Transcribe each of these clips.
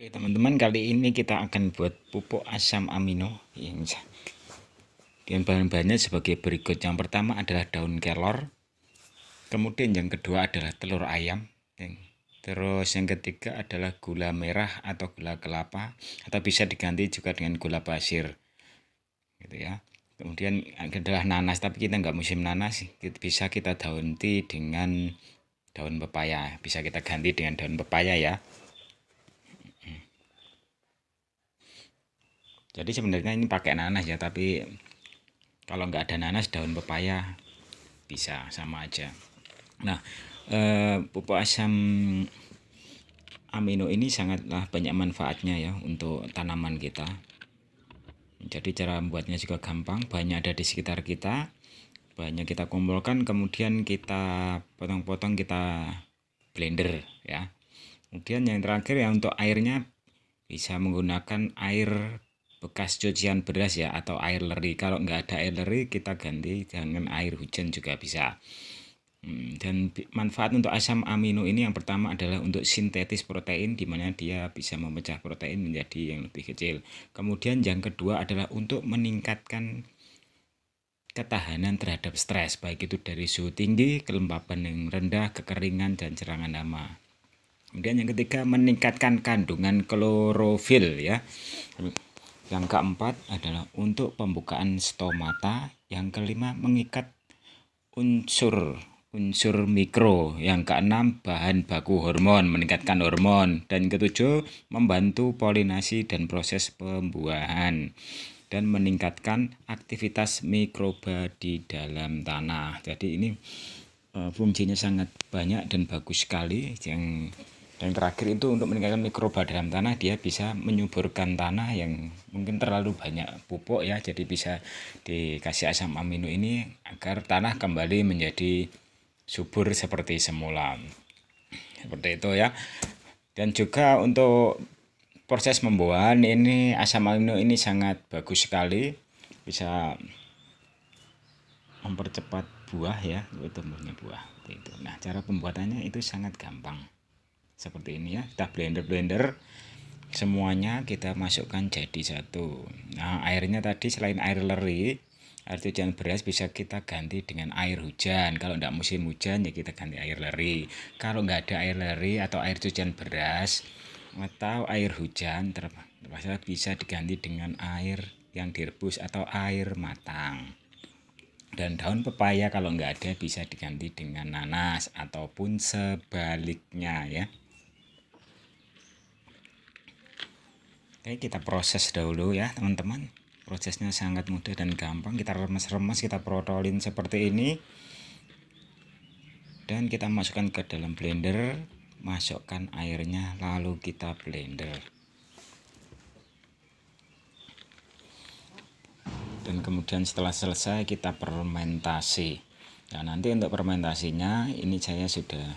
Oke teman-teman kali ini kita akan buat pupuk asam amino yang dan bahan-bahannya sebagai berikut yang pertama adalah daun kelor kemudian yang kedua adalah telur ayam terus yang ketiga adalah gula merah atau gula kelapa atau bisa diganti juga dengan gula pasir gitu ya kemudian adalah nanas tapi kita nggak musim nanas bisa kita daunti dengan daun pepaya bisa kita ganti dengan daun pepaya ya jadi sebenarnya ini pakai nanas ya tapi kalau nggak ada nanas daun pepaya bisa sama aja nah eh, pupuk asam amino ini sangatlah banyak manfaatnya ya untuk tanaman kita jadi cara membuatnya juga gampang banyak ada di sekitar kita banyak kita kumpulkan kemudian kita potong-potong kita blender ya kemudian yang terakhir ya untuk airnya bisa menggunakan air bekas cucian beras ya atau air leri kalau nggak ada air leri kita ganti dengan air hujan juga bisa hmm, dan manfaat untuk asam amino ini yang pertama adalah untuk sintetis protein di mana dia bisa memecah protein menjadi yang lebih kecil. Kemudian yang kedua adalah untuk meningkatkan ketahanan terhadap stres baik itu dari suhu tinggi, kelembapan yang rendah, kekeringan dan serangan hama. Kemudian yang ketiga meningkatkan kandungan klorofil ya. Yang keempat adalah untuk pembukaan stomata. Yang kelima mengikat unsur unsur mikro. Yang keenam bahan baku hormon meningkatkan hormon dan ketujuh membantu polinasi dan proses pembuahan dan meningkatkan aktivitas mikroba di dalam tanah. Jadi ini eh, fungsinya sangat banyak dan bagus sekali yang dan terakhir itu untuk meningkatkan mikroba dalam tanah dia bisa menyuburkan tanah yang mungkin terlalu banyak pupuk ya jadi bisa dikasih asam amino ini agar tanah kembali menjadi subur seperti semula. Seperti itu ya. Dan juga untuk proses pembuahan ini asam amino ini sangat bagus sekali bisa mempercepat buah ya tumbuhnya buah itu nah cara pembuatannya itu sangat gampang seperti ini ya kita blender blender semuanya kita masukkan jadi satu nah airnya tadi selain air leri air hujan beras bisa kita ganti dengan air hujan kalau tidak musim hujan ya kita ganti air leri kalau nggak ada air leri atau air hujan beras atau air hujan terpaksa bisa diganti dengan air yang direbus atau air matang dan daun pepaya kalau nggak ada bisa diganti dengan nanas ataupun sebaliknya ya Oke, kita proses dahulu ya, teman-teman. Prosesnya sangat mudah dan gampang. Kita remas-remas kita protolin seperti ini. Dan kita masukkan ke dalam blender, masukkan airnya lalu kita blender. Dan kemudian setelah selesai kita fermentasi. Nah, nanti untuk fermentasinya ini saya sudah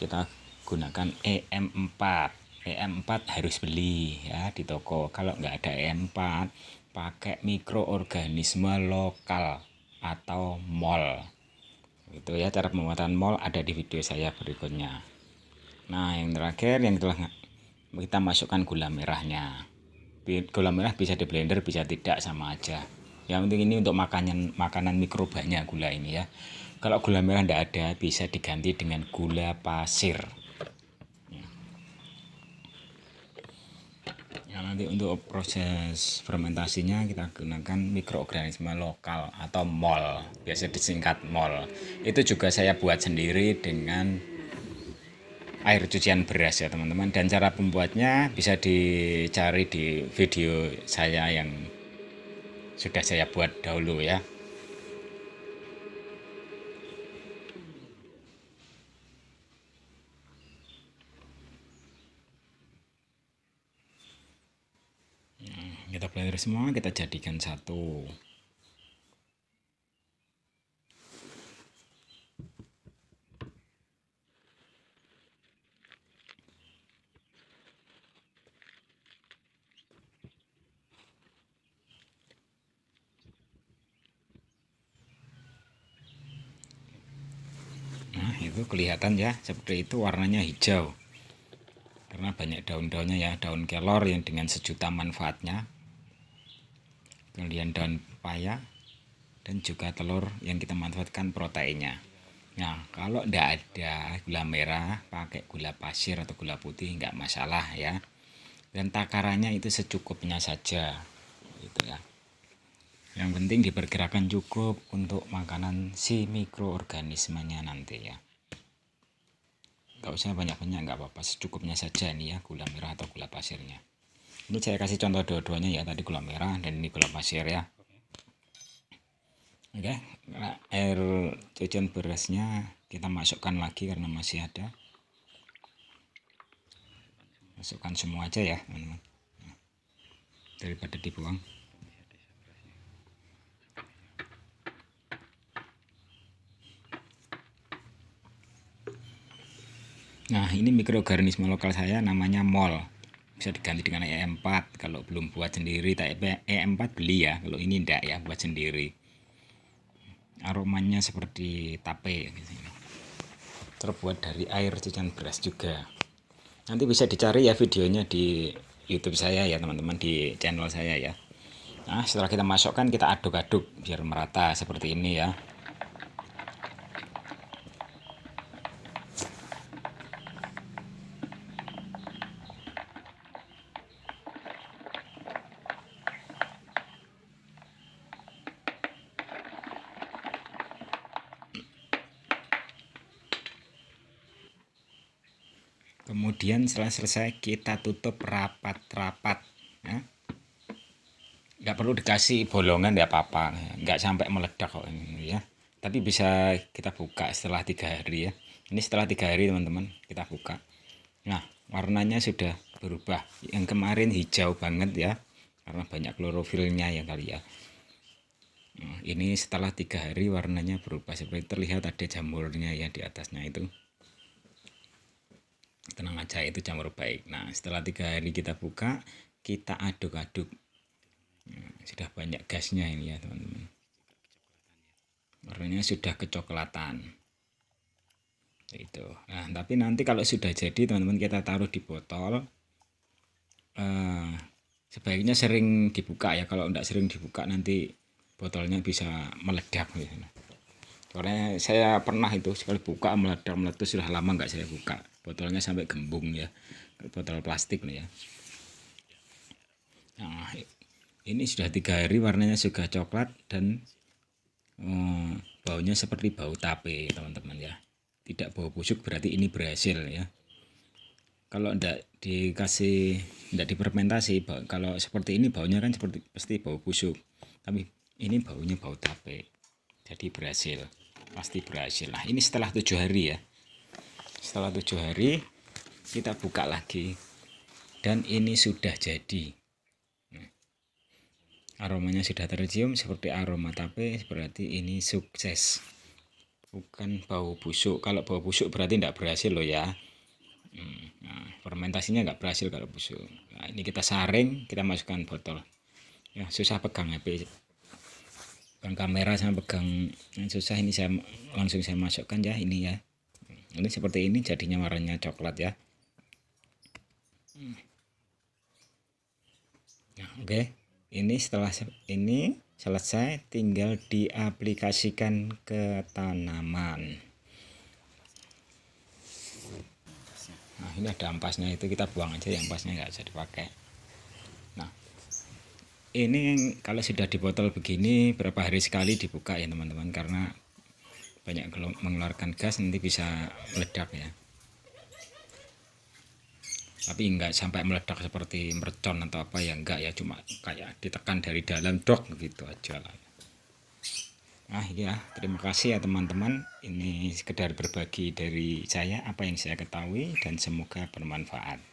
kita gunakan e EM4 E EM4 harus beli ya di toko. Kalau nggak ada e EM4, pakai mikroorganisme lokal atau mol. Itu ya cara pembuatan mol ada di video saya berikutnya. Nah, yang terakhir yang telah kita masukkan gula merahnya. Gula merah bisa di blender, bisa tidak sama aja. Yang penting ini untuk makanan makanan mikrobanya gula ini ya. Kalau gula merah tidak ada, bisa diganti dengan gula pasir. nanti untuk proses fermentasinya kita gunakan mikroorganisme lokal atau mol biasa disingkat mol itu juga saya buat sendiri dengan air cucian beras ya teman-teman dan cara pembuatnya bisa dicari di video saya yang sudah saya buat dahulu ya kita blender semua kita jadikan satu Nah, itu kelihatan ya seperti itu warnanya hijau karena banyak daun-daunnya ya daun kelor yang dengan sejuta manfaatnya kemudian daun pepaya dan juga telur yang kita manfaatkan proteinnya nah kalau tidak ada gula merah pakai gula pasir atau gula putih nggak masalah ya dan takarannya itu secukupnya saja gitu ya yang penting diperkirakan cukup untuk makanan si mikroorganismenya nanti ya nggak usah banyak-banyak nggak apa-apa secukupnya saja nih ya gula merah atau gula pasirnya ini saya kasih contoh dua-duanya ya tadi gula merah dan ini gula pasir ya oke okay. Nah, air cucian berasnya kita masukkan lagi karena masih ada masukkan semua aja ya teman-teman daripada dibuang Nah, ini mikroorganisme lokal saya namanya mol bisa diganti dengan e EM4 kalau belum buat sendiri tak e EM4 beli ya kalau ini ndak ya buat sendiri aromanya seperti tape ya, terbuat dari air cucian beras juga nanti bisa dicari ya videonya di YouTube saya ya teman-teman di channel saya ya nah setelah kita masukkan kita aduk-aduk biar merata seperti ini ya kemudian setelah selesai kita tutup rapat-rapat ya nggak perlu dikasih bolongan ya apa-apa nggak sampai meledak kok ini ya tapi bisa kita buka setelah tiga hari ya ini setelah tiga hari teman-teman kita buka nah warnanya sudah berubah yang kemarin hijau banget ya karena banyak klorofilnya ya kali ya nah, ini setelah tiga hari warnanya berubah seperti terlihat ada jamurnya ya di atasnya itu tenang aja itu jamur baik nah setelah tiga hari kita buka kita aduk-aduk nah, sudah banyak gasnya ini ya teman-teman warnanya sudah kecoklatan itu nah tapi nanti kalau sudah jadi teman-teman kita taruh di botol uh, sebaiknya sering dibuka ya kalau tidak sering dibuka nanti botolnya bisa meledak karena gitu. saya pernah itu sekali buka meledak meletus sudah lama nggak saya buka botolnya sampai gembung ya botol plastik nih ya nah ini sudah tiga hari warnanya sudah coklat dan hmm, baunya seperti bau tape teman-teman ya tidak bau busuk berarti ini berhasil ya kalau tidak dikasih tidak dipermentasi kalau seperti ini baunya kan seperti pasti bau busuk tapi ini baunya bau tape jadi berhasil pasti berhasil Nah ini setelah tujuh hari ya setelah tujuh hari kita buka lagi dan ini sudah jadi nah, aromanya sudah tercium seperti aroma tape berarti ini sukses bukan bau busuk kalau bau busuk berarti tidak berhasil loh ya hmm, nah, fermentasinya nggak berhasil kalau busuk nah, ini kita saring kita masukkan botol ya susah pegang HP ya, pegang kamera sama pegang susah ini saya langsung saya masukkan ya ini ya ini seperti ini jadinya warnanya coklat ya nah, oke okay. ini setelah ini selesai tinggal diaplikasikan ke tanaman nah ini ada ampasnya itu kita buang aja yang ampasnya nggak bisa dipakai nah ini kalau sudah di begini berapa hari sekali dibuka ya teman-teman karena banyak mengeluarkan gas nanti bisa meledak ya tapi enggak sampai meledak seperti mercon atau apa ya enggak ya cuma kayak ditekan dari dalam dok gitu aja lah Nah ya terima kasih ya teman-teman ini sekedar berbagi dari saya apa yang saya ketahui dan semoga bermanfaat